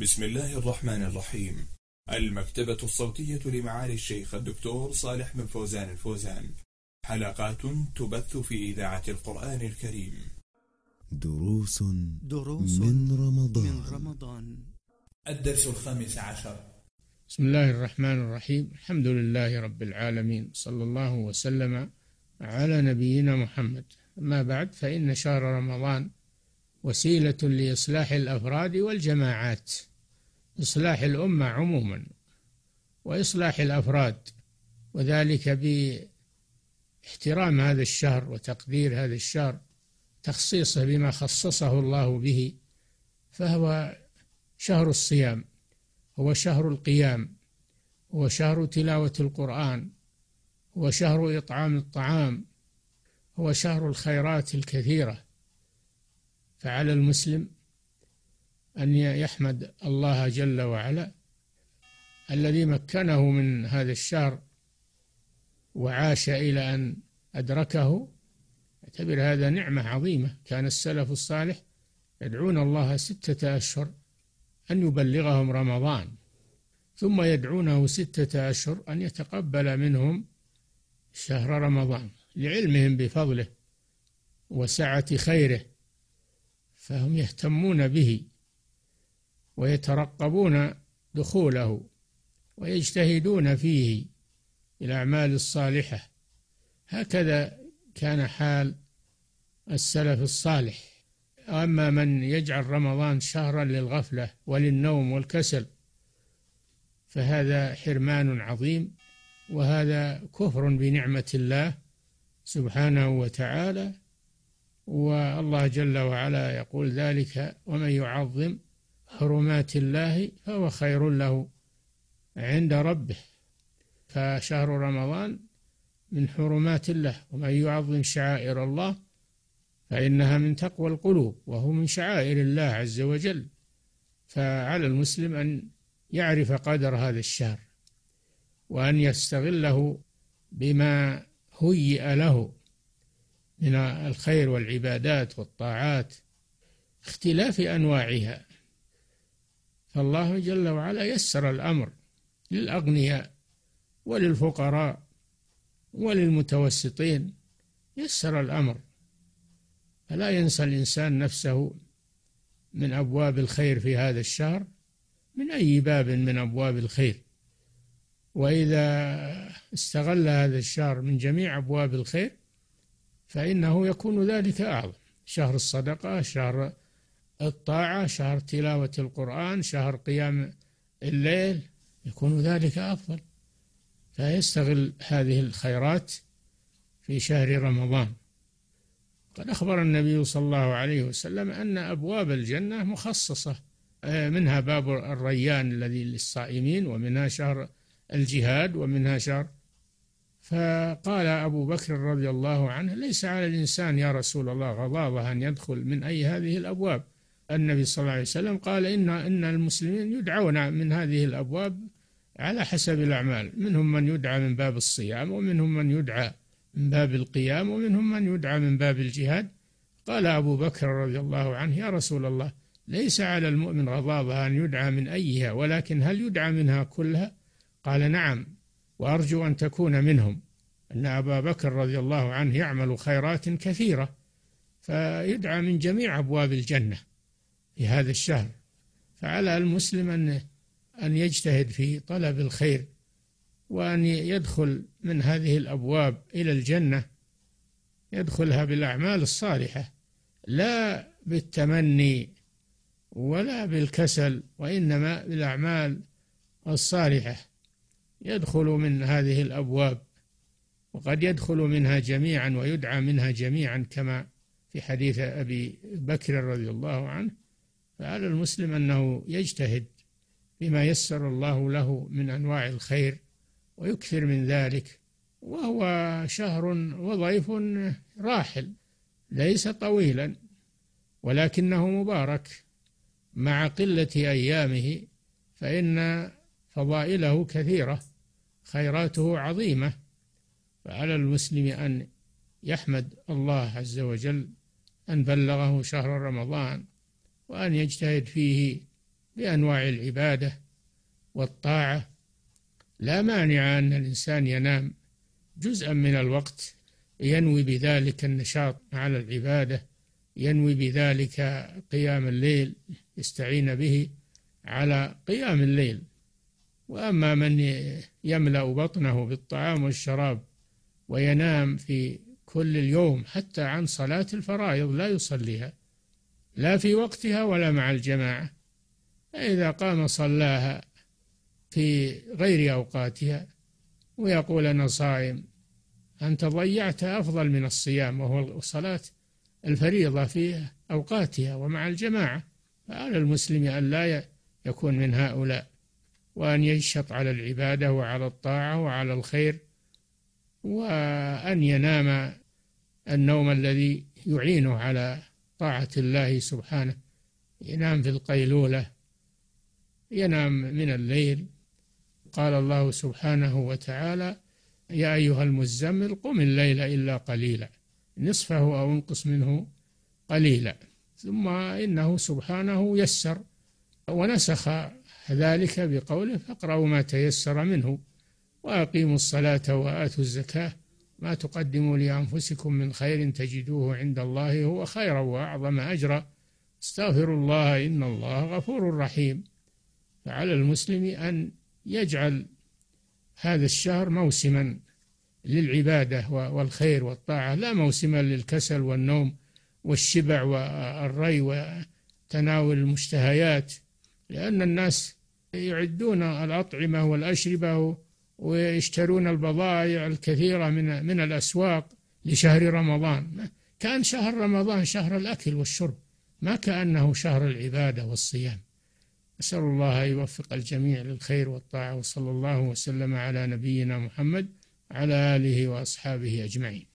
بسم الله الرحمن الرحيم المكتبة الصوتية لمعالي الشيخ الدكتور صالح بن فوزان الفوزان حلقات تبث في إذاعة القرآن الكريم دروس دروس من رمضان, من رمضان الدرس الخامس عشر بسم الله الرحمن الرحيم الحمد لله رب العالمين صلى الله وسلم على نبينا محمد أما بعد فإن شهر رمضان وسيلة لإصلاح الأفراد والجماعات إصلاح الأمة عموما وإصلاح الأفراد وذلك باحترام هذا الشهر وتقدير هذا الشهر تخصيصه بما خصصه الله به فهو شهر الصيام هو شهر القيام هو شهر تلاوة القرآن هو شهر إطعام الطعام هو شهر الخيرات الكثيرة فعلى المسلم أن يحمد الله جل وعلا الذي مكنه من هذا الشهر وعاش إلى أن أدركه اعتبر هذا نعمة عظيمة كان السلف الصالح يدعون الله ستة أشهر أن يبلغهم رمضان ثم يدعونه ستة أشهر أن يتقبل منهم شهر رمضان لعلمهم بفضله وسعة خيره فهم يهتمون به ويترقبون دخوله ويجتهدون فيه الأعمال الصالحة هكذا كان حال السلف الصالح أما من يجعل رمضان شهرا للغفلة وللنوم والكسل فهذا حرمان عظيم وهذا كفر بنعمة الله سبحانه وتعالى والله جل وعلا يقول ذلك ومن يعظم حرمات الله فهو خير له عند ربه فشهر رمضان من حرمات الله ومن يعظم شعائر الله فإنها من تقوى القلوب وهو من شعائر الله عز وجل فعلى المسلم أن يعرف قدر هذا الشهر وأن يستغله بما هيئ له من الخير والعبادات والطاعات اختلاف أنواعها فالله جل وعلا يسر الأمر للأغنياء وللفقراء وللمتوسطين يسر الأمر فلا ينسى الإنسان نفسه من أبواب الخير في هذا الشهر من أي باب من أبواب الخير وإذا استغل هذا الشهر من جميع أبواب الخير فإنه يكون ذلك أعظم شهر الصدقة شهر الطاعة شهر تلاوة القرآن شهر قيام الليل يكون ذلك أفضل فيستغل هذه الخيرات في شهر رمضان قد أخبر النبي صلى الله عليه وسلم أن أبواب الجنة مخصصة آه، منها باب الريان الذي للصائمين ومنها شهر الجهاد ومنها شهر فقال أبو بكر رضي الله عنه ليس على الإنسان يا رسول الله غضاضة أن يدخل من أي هذه الأبواب النبي صلى الله عليه وسلم قال إن إن المسلمين يدعون من هذه الأبواب على حسب الأعمال منهم من يدعى من باب الصيام ومنهم من يدعى من باب القيام ومنهم من يدعى من باب الجهاد قال أبو بكر رضي الله عنه يا رسول الله ليس على المؤمن غضاضة أن يدعى من أيها ولكن هل يدعى منها كلها قال نعم وأرجو أن تكون منهم أن أبا بكر رضي الله عنه يعمل خيرات كثيرة فيدعى من جميع أبواب الجنة في هذا الشهر فعلى المسلم أن أن يجتهد في طلب الخير وأن يدخل من هذه الأبواب إلى الجنة يدخلها بالأعمال الصالحة لا بالتمني ولا بالكسل وإنما بالأعمال الصالحة يدخل من هذه الأبواب وقد يدخل منها جميعا ويدعى منها جميعا كما في حديث أبي بكر رضي الله عنه فعلى المسلم أنه يجتهد بما يسر الله له من أنواع الخير ويكثر من ذلك وهو شهر وضيف راحل ليس طويلا ولكنه مبارك مع قلة أيامه فإن فضائله كثيرة خيراته عظيمة فعلى المسلم أن يحمد الله عز وجل أن بلغه شهر رمضان وأن يجتهد فيه بأنواع العبادة والطاعة لا مانع أن الإنسان ينام جزءا من الوقت ينوي بذلك النشاط على العبادة ينوي بذلك قيام الليل يستعين به على قيام الليل وأما من يملأ بطنه بالطعام والشراب وينام في كل اليوم حتى عن صلاة الفرائض لا يصليها لا في وقتها ولا مع الجماعة فإذا قام صلاها في غير أوقاتها ويقول أنا صائم أنت ضيعت أفضل من الصيام وهو صلاة الفريضة في أوقاتها ومع الجماعة فعلى المسلم أن لا يكون من هؤلاء وأن ينشط على العبادة وعلى الطاعة وعلى الخير وأن ينام النوم الذي يعينه على طاعة الله سبحانه ينام في القيلولة ينام من الليل قال الله سبحانه وتعالى يا أيها المزمل قم الليل إلا قليلا نصفه أو انقص منه قليلا ثم إنه سبحانه يسر ونسخ ذلك بقوله فاقرأوا ما تيسر منه وأقيموا الصلاة وآتوا الزكاة ما تقدموا لانفسكم من خير تجدوه عند الله هو خيرا واعظم اجرا استغفروا الله ان الله غفور رحيم فعلى المسلم ان يجعل هذا الشهر موسما للعباده والخير والطاعه لا موسما للكسل والنوم والشبع والري وتناول المشتهيات لان الناس يعدون الاطعمه والاشربه ويشترون البضائع الكثيرة من من الأسواق لشهر رمضان كان شهر رمضان شهر الأكل والشرب ما كأنه شهر العبادة والصيام أسأل الله أن يوفق الجميع للخير والطاعة وصلى الله وسلم على نبينا محمد على آله وأصحابه أجمعين